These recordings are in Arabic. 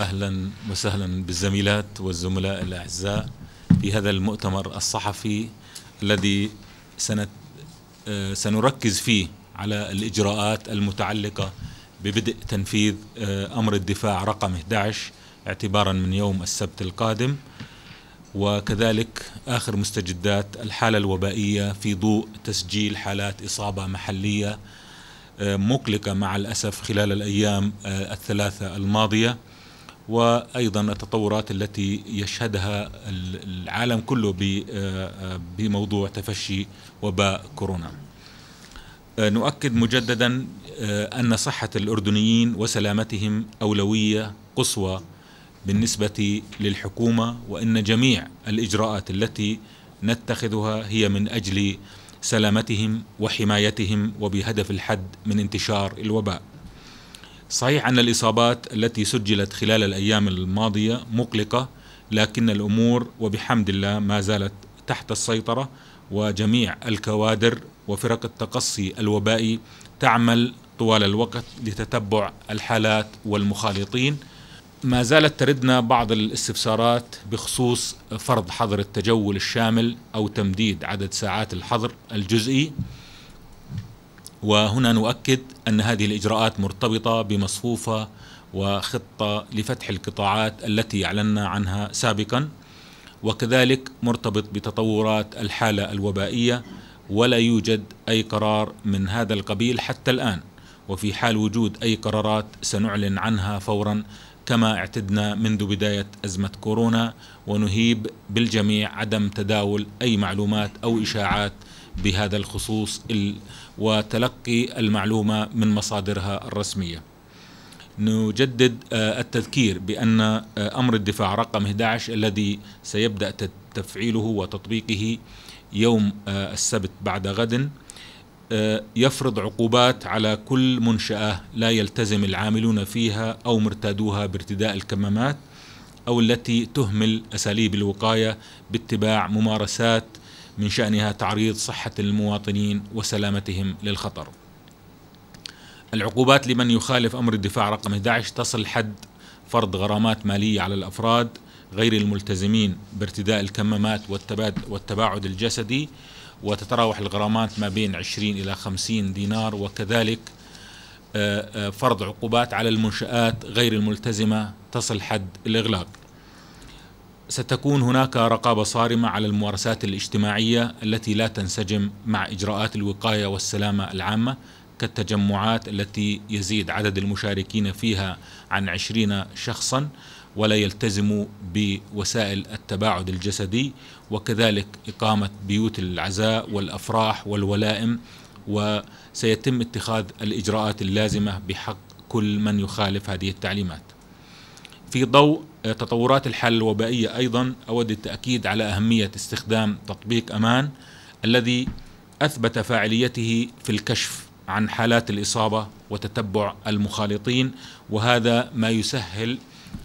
اهلا وسهلا بالزميلات والزملاء الاعزاء في هذا المؤتمر الصحفي الذي سنت آه، سنركز فيه على الاجراءات المتعلقه ببدء تنفيذ آه، امر الدفاع رقم 11 اعتبارا من يوم السبت القادم وكذلك اخر مستجدات الحاله الوبائيه في ضوء تسجيل حالات اصابه محليه آه، مقلقه مع الاسف خلال الايام الثلاثه الماضيه وايضا التطورات التي يشهدها العالم كله آه، بموضوع تفشي وباء كورونا. آه، نؤكد مجددا آه، ان صحه الاردنيين وسلامتهم اولويه قصوى بالنسبه للحكومه وان جميع الاجراءات التي نتخذها هي من اجل سلامتهم وحمايتهم وبهدف الحد من انتشار الوباء. صحيح أن الإصابات التي سجلت خلال الأيام الماضية مقلقة لكن الأمور وبحمد الله ما زالت تحت السيطرة وجميع الكوادر وفرق التقصي الوبائي تعمل طوال الوقت لتتبع الحالات والمخالطين ما زالت تردنا بعض الاستفسارات بخصوص فرض حظر التجول الشامل او تمديد عدد ساعات الحظر الجزئي وهنا نؤكد أن هذه الإجراءات مرتبطة بمصفوفة وخطة لفتح القطاعات التي أعلنا عنها سابقا وكذلك مرتبط بتطورات الحالة الوبائية ولا يوجد أي قرار من هذا القبيل حتى الآن وفي حال وجود أي قرارات سنعلن عنها فورا كما اعتدنا منذ بداية أزمة كورونا ونهيب بالجميع عدم تداول أي معلومات أو إشاعات بهذا الخصوص وتلقي المعلومة من مصادرها الرسمية نجدد آه، التذكير بأن آه، أمر الدفاع رقم 11 الذي سيبدأ تفعيله وتطبيقه يوم آه، السبت بعد غد يفرض عقوبات على كل منشأة لا يلتزم العاملون فيها أو مرتادوها بارتداء الكمامات أو التي تهمل أساليب الوقاية باتباع ممارسات من شأنها تعريض صحة المواطنين وسلامتهم للخطر العقوبات لمن يخالف أمر الدفاع رقم 11 تصل حد فرض غرامات مالية على الأفراد غير الملتزمين بارتداء الكمامات والتباعد الجسدي وتتراوح الغرامات ما بين 20 إلى 50 دينار وكذلك آه، آه، فرض عقوبات على المنشآت غير الملتزمة تصل حد الإغلاق ستكون هناك رقابة صارمة على الممارسات الاجتماعية التي لا تنسجم مع إجراءات الوقاية والسلامة العامة كالتجمعات التي يزيد عدد المشاركين فيها عن عشرين شخصا ولا يلتزم بوسائل التباعد الجسدي وكذلك إقامة بيوت العزاء والأفراح والولائم وسيتم اتخاذ الإجراءات اللازمة بحق كل من يخالف هذه التعليمات في ضوء آه، تطورات الحل الوبائية أيضا أود التأكيد على أهمية استخدام تطبيق أمان الذي أثبت فاعليته في الكشف عن حالات الإصابة وتتبع المخالطين وهذا ما يسهل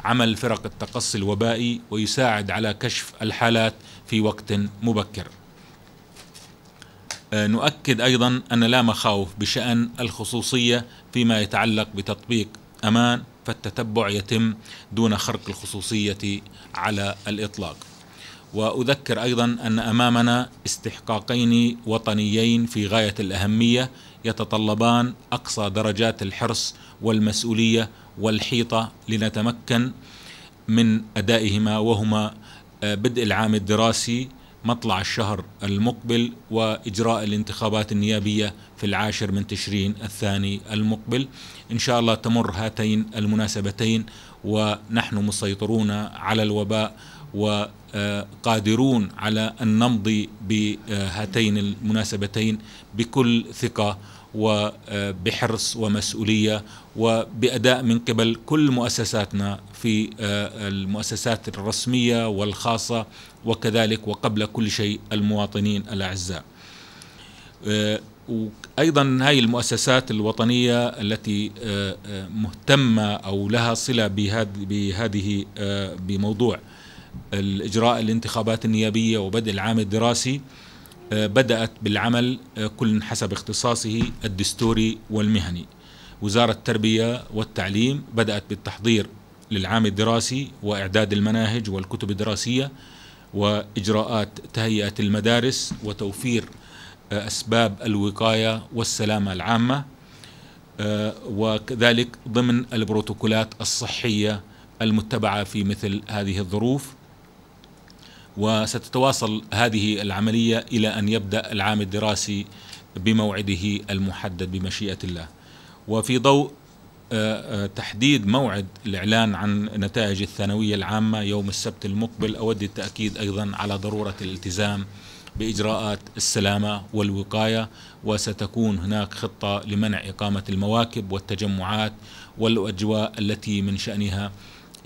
عمل فرق التقصي الوبائي ويساعد على كشف الحالات في وقت مبكر آه، نؤكد أيضا أن لا مخاوف بشأن الخصوصية فيما يتعلق بتطبيق أمان فالتتبع يتم دون خرق الخصوصية على الإطلاق وأذكر أيضا أن أمامنا استحقاقين وطنيين في غاية الأهمية يتطلبان أقصى درجات الحرص والمسؤولية والحيطة لنتمكن من أدائهما وهما آه، بدء العام الدراسي مطلع الشهر المقبل وإجراء الانتخابات النيابية في العاشر من تشرين الثاني المقبل إن شاء الله تمر هاتين المناسبتين ونحن مسيطرون على الوباء وقادرون على أن نمضي بهاتين المناسبتين بكل ثقة وبحرص ومسؤوليه وباداء من قبل كل مؤسساتنا في آه، المؤسسات الرسميه والخاصه وكذلك وقبل كل شيء المواطنين الاعزاء. آه، وايضا هذه المؤسسات الوطنيه التي آه، مهتمه او لها صله بهذه بموضوع الاجراء الانتخابات النيابيه وبدء العام الدراسي آه، بدأت بالعمل آه، كل حسب اختصاصه الدستوري والمهني وزارة التربية والتعليم بدأت بالتحضير للعام الدراسي وإعداد المناهج والكتب الدراسية وإجراءات تهيئة المدارس وتوفير آه، أسباب الوقاية والسلامة العامة وكذلك ضمن البروتوكولات الصحية المتبعة في مثل هذه الظروف وستتواصل هذه العملية إلى أن يبدأ العام الدراسي بموعده المحدد بمشيئة الله وفي ضوء آه، آه، تحديد موعد الإعلان عن نتائج الثانوية العامة يوم السبت المقبل أود التأكيد أيضا على ضرورة الالتزام بإجراءات السلامة والوقاية وستكون هناك خطة لمنع إقامة المواكب والتجمعات والأجواء التي من شأنها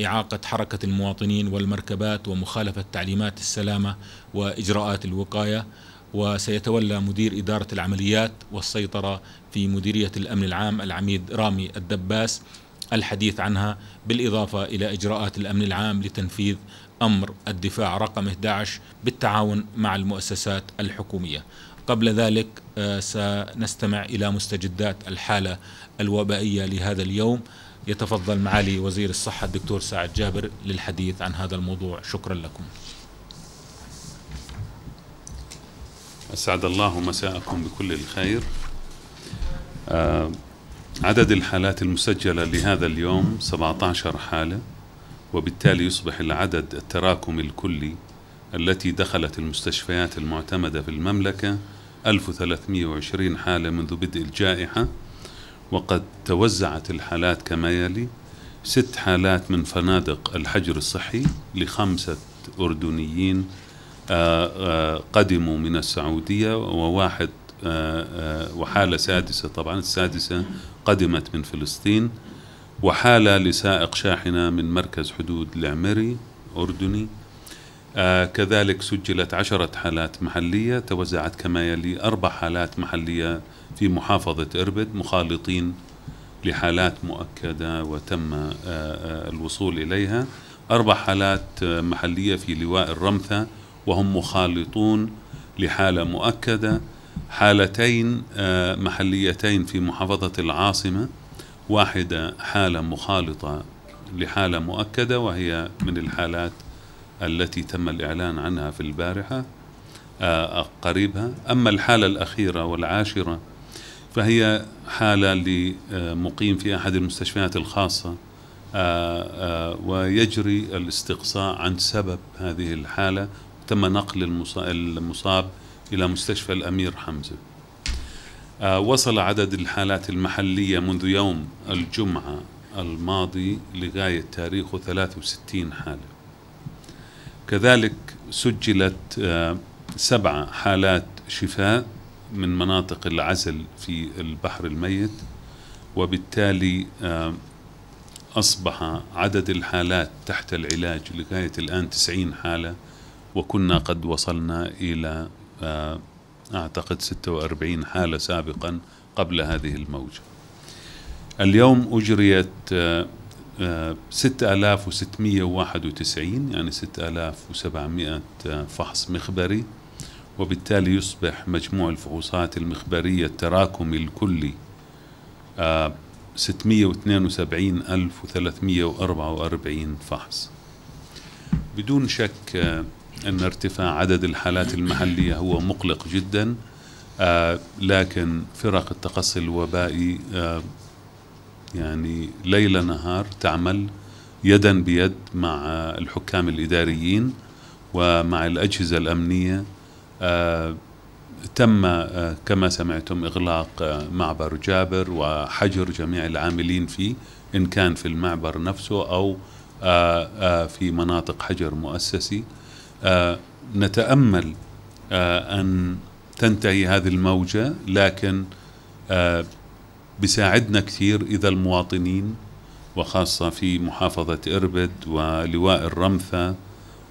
إعاقة حركة المواطنين والمركبات ومخالفة تعليمات السلامة وإجراءات الوقاية وسيتولى مدير إدارة العمليات والسيطرة في مديرية الأمن العام العميد رامي الدباس الحديث عنها بالإضافة إلى إجراءات الأمن العام لتنفيذ أمر الدفاع رقم 11 بالتعاون مع المؤسسات الحكومية قبل ذلك آه، سنستمع إلى مستجدات الحالة الوبائية لهذا اليوم يتفضل معالي وزير الصحة الدكتور سعد جابر للحديث عن هذا الموضوع شكرا لكم أسعد الله مساءكم بكل الخير آه، عدد الحالات المسجلة لهذا اليوم 17 حالة وبالتالي يصبح العدد التراكم الكلي التي دخلت المستشفيات المعتمدة في المملكة 1320 حالة منذ بدء الجائحة وقد توزعت الحالات كما يلي ست حالات من فنادق الحجر الصحي لخمسة أردنيين آه، آه، قدموا من السعودية وواحد آه، وحالة سادسة طبعا السادسة قدمت من فلسطين وحالة لسائق شاحنة من مركز حدود العمري أردني آه كذلك سجلت عشرة حالات محلية توزعت كما يلي أربع حالات محلية في محافظة إربد مخالطين لحالات مؤكدة وتم آه آه الوصول إليها أربع حالات آه، محلية في لواء الرمثة وهم مخالطون لحالة مؤكدة حالتين آه، محليتين في محافظة العاصمة واحدة حالة مخالطة لحالة مؤكدة وهي من الحالات التي تم الإعلان عنها في البارحة آه، قريبها أما الحالة الأخيرة والعاشرة فهي حالة لمقيم في أحد المستشفيات الخاصة آه، آه، ويجري الاستقصاء عن سبب هذه الحالة تم نقل المصاب إلى مستشفى الأمير حمزة وصل عدد الحالات المحلية منذ يوم الجمعة الماضي لغاية تاريخه 63 حالة كذلك سجلت آه، سبع حالات شفاء من مناطق العزل في البحر الميت وبالتالي آه، أصبح عدد الحالات تحت العلاج لغاية الآن 90 حالة وكنا قد وصلنا إلى آه، أعتقد 46 حالة سابقا قبل هذه الموجة اليوم أجريت 6691 يعني 6700 فحص مخبري وبالتالي يصبح مجموع الفحوصات المخبرية التراكمي الكلي 672344 آه، فحص بدون شك آه، أن ارتفاع عدد الحالات المحلية هو مقلق جدا آه، لكن فرق التقصي الوبائي يعني ليل نهار تعمل يدا بيد مع الحكام الإداريين ومع الأجهزة الأمنية آه، تم آه، كما سمعتم إغلاق آه، معبر جابر وحجر جميع العاملين فيه إن كان في المعبر نفسه أو في مناطق حجر مؤسسي نتأمل أن تنتهي هذه الموجة لكن بيساعدنا كثير إذا المواطنين وخاصة في محافظة إربد ولواء الرمثة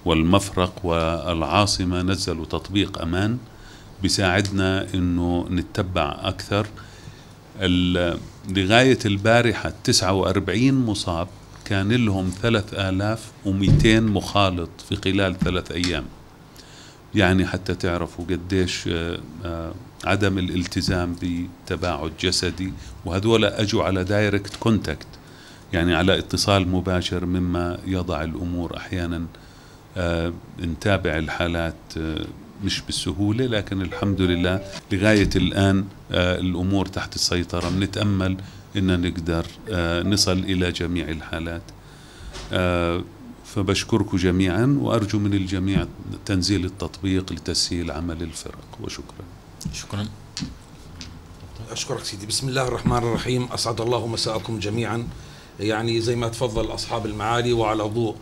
والمفرق والعاصمة نزلوا تطبيق أمان بيساعدنا أنه نتبع أكثر لغاية البارحة 49 مصاب كان لهم 3200 مخالط في خلال ثلاث أيام يعني حتى تعرفوا قديش آه، آه، عدم الالتزام بتباعد جسدي وهذول اجوا على دايركت كونتاكت يعني على اتصال مباشر مما يضع الامور احيانا آه نتابع الحالات آه مش بالسهوله لكن الحمد لله لغايه الان آه الامور تحت السيطره بنتامل ان نقدر آه، نصل الى جميع الحالات آه، فبشكركم جميعا وارجو من الجميع تنزيل التطبيق لتسهيل عمل الفرق وشكرا شكرا اشكرك سيدي بسم الله الرحمن الرحيم اسعد الله مساءكم جميعا يعني زي ما تفضل اصحاب المعالي وعلى ضوء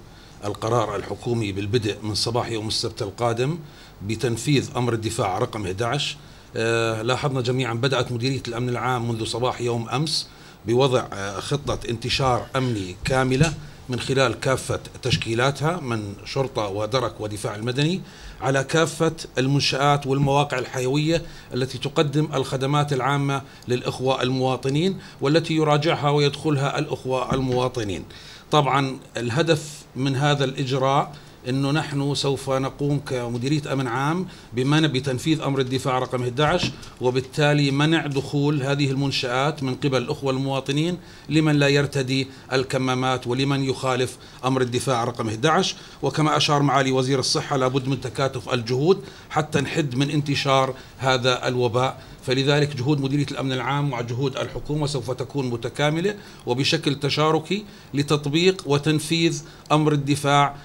القرار الحكومي بالبدء من صباح يوم السبت القادم بتنفيذ امر الدفاع رقم 11 آه لاحظنا جميعا بدات مديريه الامن العام منذ صباح يوم امس بوضع آه خطه انتشار امني كامله من خلال كافة تشكيلاتها من شرطة ودرك ودفاع المدني على كافة المنشآت والمواقع الحيوية التي تقدم الخدمات العامة للإخوة المواطنين والتي يراجعها ويدخلها الإخوة المواطنين طبعا الهدف من هذا الإجراء انه نحن سوف نقوم كمديريه امن عام بمنع بتنفيذ امر الدفاع رقم 11 وبالتالي منع دخول هذه المنشات من قبل الاخوه المواطنين لمن لا يرتدي الكمامات ولمن يخالف امر الدفاع رقم 11 وكما اشار معالي وزير الصحه لابد من تكاتف الجهود حتى نحد من انتشار هذا الوباء فلذلك جهود مديرية الأمن العام مع جهود الحكومة سوف تكون متكاملة وبشكل تشاركي لتطبيق وتنفيذ أمر الدفاع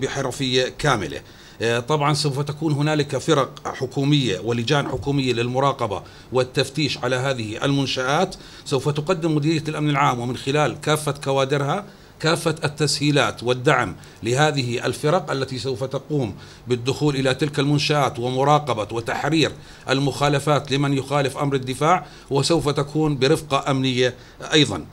بحرفية كاملة آه، طبعا سوف تكون هنالك فرق حكوميه ولجان حكوميه للمراقبه والتفتيش على هذه المنشات سوف تقدم مديريه الامن العام ومن خلال كافه كوادرها كافة التسهيلات والدعم لهذه الفرق التي سوف تقوم بالدخول إلى تلك المنشآت ومراقبة وتحرير المخالفات لمن يخالف أمر الدفاع وسوف تكون برفقة أمنية أيضا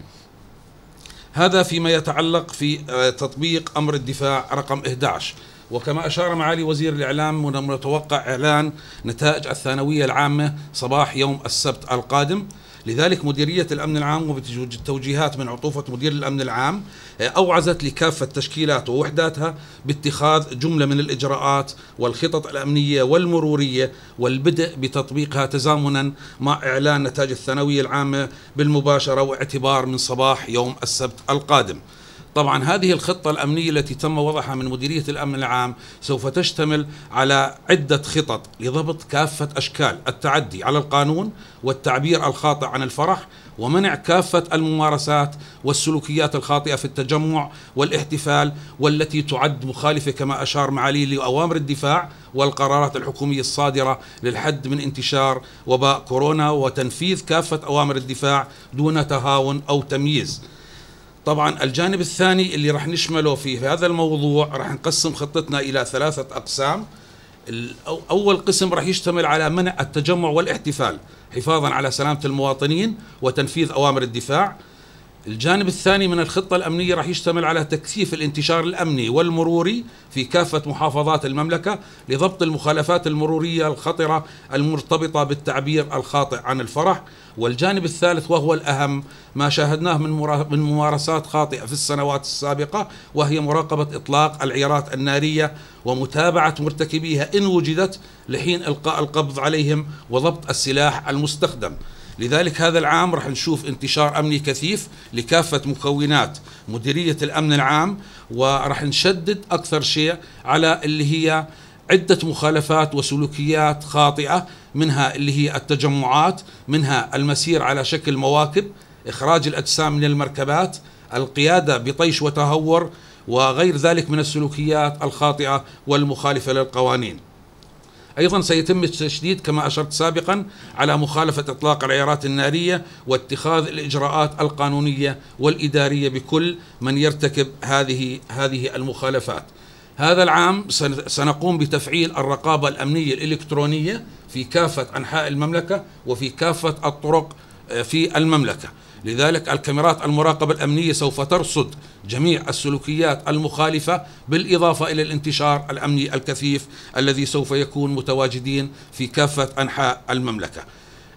هذا فيما يتعلق في آه، تطبيق أمر الدفاع رقم 11 وكما أشار معالي وزير الإعلام المتوقع إعلان نتائج الثانوية العامة صباح يوم السبت القادم لذلك مديرية الأمن العام وبتوجيهات من عطوفة مدير الأمن العام آه، أوعزت لكافة تشكيلات ووحداتها باتخاذ جملة من الإجراءات والخطط الأمنية والمرورية والبدء بتطبيقها تزامنا مع إعلان نتائج الثانوية العامة بالمباشرة واعتبار من صباح يوم السبت القادم طبعا هذه الخطة الأمنية التي تم وضعها من مديرية الأمن العام سوف تشتمل على عدة خطط لضبط كافة أشكال التعدي على القانون والتعبير الخاطئ عن الفرح ومنع كافة الممارسات والسلوكيات الخاطئة في التجمع والاحتفال والتي تعد مخالفة كما أشار معالي لأوامر الدفاع والقرارات الحكومية الصادرة للحد من انتشار وباء كورونا وتنفيذ كافة أوامر الدفاع دون تهاون أو تمييز طبعا الجانب الثاني اللي راح نشمله في هذا الموضوع راح نقسم خطتنا الى ثلاثه اقسام اول قسم راح يشتمل على منع التجمع والاحتفال حفاظا على سلامه المواطنين وتنفيذ اوامر الدفاع الجانب الثاني من الخطة الأمنية راح يشتمل على تكثيف الانتشار الأمني والمروري في كافة محافظات المملكة لضبط المخالفات المرورية الخطرة المرتبطة بالتعبير الخاطئ عن الفرح والجانب الثالث وهو الأهم ما شاهدناه من, من ممارسات خاطئة في السنوات السابقة وهي مراقبة إطلاق العيارات النارية ومتابعة مرتكبيها إن وجدت لحين إلقاء القبض عليهم وضبط السلاح المستخدم لذلك هذا العام راح نشوف انتشار أمني كثيف لكافة مكونات مديرية الأمن العام وراح نشدد أكثر شيء على اللي هي عدة مخالفات وسلوكيات خاطئة منها اللي هي التجمعات منها المسير على شكل مواكب إخراج الأجسام من المركبات القيادة بطيش وتهور وغير ذلك من السلوكيات الخاطئة والمخالفة للقوانين أيضا سيتم التشديد كما أشرت سابقا على مخالفة إطلاق العيارات النارية واتخاذ الإجراءات القانونية والإدارية بكل من يرتكب هذه هذه المخالفات هذا العام سنقوم بتفعيل الرقابة الأمنية الإلكترونية في كافة أنحاء المملكة وفي كافة الطرق آه، في المملكة لذلك الكاميرات المراقبة الأمنية سوف ترصد جميع السلوكيات المخالفة بالإضافة إلى الانتشار الأمني الكثيف الذي سوف يكون متواجدين في كافة أنحاء المملكة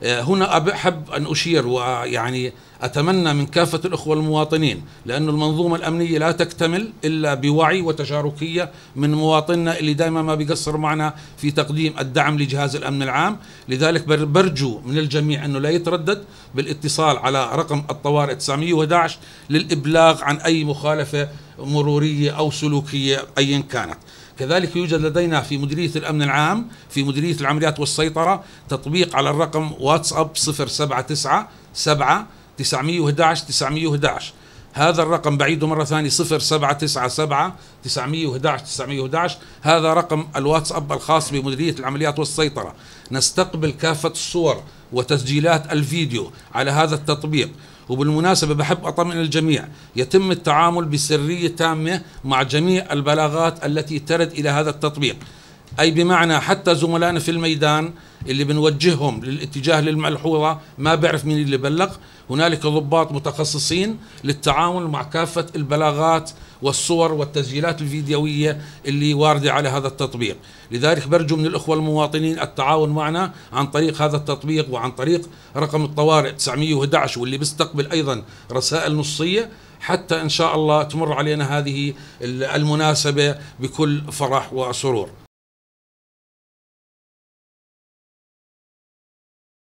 آه، هنا أحب أن أشير ويعني أتمنى من كافة الأخوة المواطنين لأن المنظومة الأمنية لا تكتمل إلا بوعي وتشاركية من مواطننا اللي دائما ما بيقصر معنا في تقديم الدعم لجهاز الأمن العام لذلك برجو من الجميع أنه لا يتردد بالاتصال على رقم الطوارئ 911 للإبلاغ عن أي مخالفة مرورية أو سلوكية أيا كانت كذلك يوجد لدينا في مديرية الأمن العام في مديرية العمليات والسيطرة تطبيق على الرقم واتساب 079 7 911 911 هذا الرقم بعيده مرة ثانية 0797 911 911 هذا رقم الواتساب الخاص بمديرية العمليات والسيطرة نستقبل كافة الصور وتسجيلات الفيديو على هذا التطبيق وبالمناسبة بحب أطمئن الجميع يتم التعامل بسرية تامة مع جميع البلاغات التي ترد إلى هذا التطبيق أي بمعنى حتى زملائنا في الميدان اللي بنوجههم للاتجاه للملحوظة ما بيعرف مين اللي بلغ هنالك ضباط متخصصين للتعامل مع كافة البلاغات والصور والتسجيلات الفيديوية اللي واردة على هذا التطبيق لذلك برجو من الأخوة المواطنين التعاون معنا عن طريق هذا التطبيق وعن طريق رقم الطوارئ 911 واللي بيستقبل أيضا رسائل نصية حتى إن شاء الله تمر علينا هذه المناسبة بكل فرح وسرور